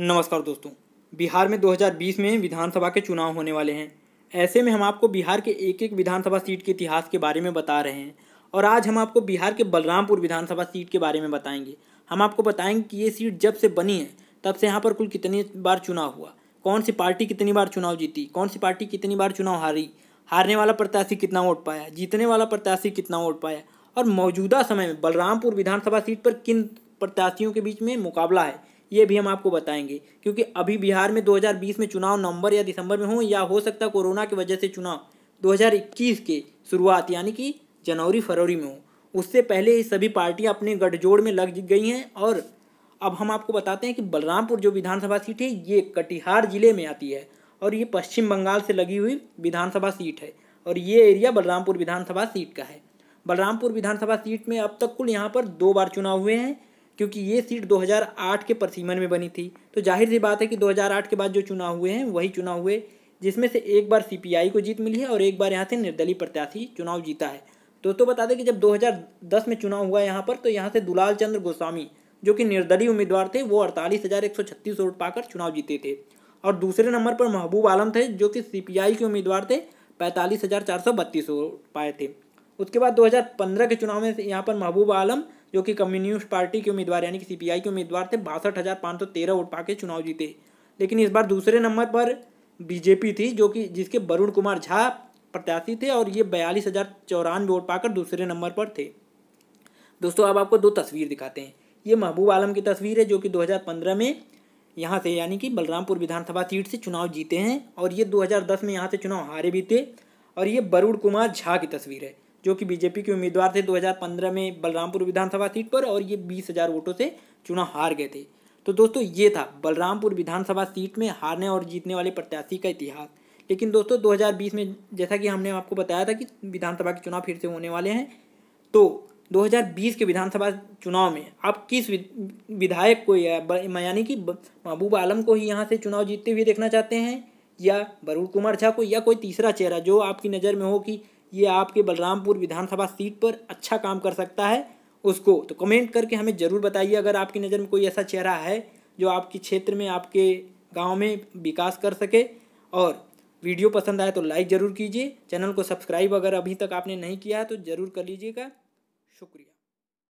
नमस्कार दोस्तों बिहार में 2020 में विधानसभा के चुनाव होने वाले हैं ऐसे में हम आपको बिहार के एक एक विधानसभा सीट के इतिहास के बारे में बता रहे हैं और आज हम आपको बिहार के बलरामपुर विधानसभा सीट के बारे में बताएंगे हम आपको बताएंगे कि ये सीट जब से बनी है तब से यहाँ पर कुल कितनी बार चुनाव हुआ कौन सी पार्टी कितनी बार चुनाव जीती कौन सी पार्टी कितनी बार चुनाव हारी हारने वाला प्रत्याशी कितना वोट पाया जीतने वाला प्रत्याशी कितना वोट पाया और मौजूदा समय में बलरामपुर विधानसभा सीट पर किन प्रत्याशियों के बीच में मुकाबला है ये भी हम आपको बताएंगे क्योंकि अभी बिहार में 2020 में चुनाव नवंबर या दिसंबर में हो या हो सकता है कोरोना की वजह से चुनाव 2021 के शुरुआत यानी कि जनवरी फरवरी में हो उससे पहले ये सभी पार्टियाँ अपने गठजोड़ में लग गई हैं और अब हम आपको बताते हैं कि बलरामपुर जो विधानसभा सीट है ये कटिहार जिले में आती है और ये पश्चिम बंगाल से लगी हुई विधानसभा सीट है और ये एरिया बलरामपुर विधानसभा सीट का है बलरामपुर विधानसभा सीट में अब तक कुल यहाँ पर दो बार चुनाव हुए हैं क्योंकि ये सीट 2008 के परसीमन में बनी थी तो जाहिर सी बात है कि 2008 के बाद जो चुनाव हुए हैं वही चुनाव हुए जिसमें से एक बार सीपीआई को जीत मिली है और एक बार यहाँ से निर्दलीय प्रत्याशी चुनाव जीता है दोस्तों तो बता दें कि जब 2010 में चुनाव हुआ यहाँ पर तो यहाँ से दुलाल चंद्र गोस्वामी जो कि निर्दलीय उम्मीदवार थे वो अड़तालीस हज़ार एक सौ छत्तीस वोट पाकर चुनाव जीते थे और दूसरे नंबर पर महबूब आलम थे जो कि सी के उम्मीदवार थे पैंतालीस हज़ार चार सौ बत्तीस वोट पाए थे उसके बाद दो के चुनाव में यहाँ पर महबूब आलम जो कि कम्युनिस्ट पार्टी के उम्मीदवार यानी कि सीपीआई के उम्मीदवार थे बासठ हज़ार पाँच सौ तेरह वोट पाके चुनाव जीते लेकिन इस बार दूसरे नंबर पर बीजेपी थी जो कि जिसके वरुण कुमार झा प्रत्याशी थे और ये बयालीस हज़ार चौरानवे वोट पाकर दूसरे नंबर पर थे दोस्तों अब आपको दो तस्वीर दिखाते हैं ये महबूब आलम की तस्वीर है जो कि 2015 में यहाँ से यानी कि बलरामपुर विधानसभा सीट से चुनाव जीते हैं और ये 2010 में यहाँ से चुनाव हारे भी थे और ये वरुण कुमार झा की तस्वीर है जो कि बीजेपी के उम्मीदवार थे 2015 में बलरामपुर विधानसभा सीट पर और ये बीस हज़ार वोटों से चुनाव हार गए थे तो दोस्तों ये था बलरामपुर विधानसभा सीट में हारने और जीतने वाले प्रत्याशी का इतिहास लेकिन दोस्तों 2020 में जैसा कि हमने आपको बताया था कि विधानसभा के चुनाव फिर से होने वाले हैं तो दो के विधानसभा चुनाव में आप किस विधायक को या यानी कि महबूब आलम को ही यहाँ से चुनाव जीतते हुए देखना चाहते हैं या वरुण कुमार झा को या कोई तीसरा चेहरा जो आपकी नज़र में हो कि ये आपके बलरामपुर विधानसभा सीट पर अच्छा काम कर सकता है उसको तो कमेंट करके हमें ज़रूर बताइए अगर आपकी नज़र में कोई ऐसा चेहरा है जो आपके क्षेत्र में आपके गांव में विकास कर सके और वीडियो पसंद आए तो लाइक ज़रूर कीजिए चैनल को सब्सक्राइब अगर अभी तक आपने नहीं किया है तो ज़रूर कर लीजिएगा शुक्रिया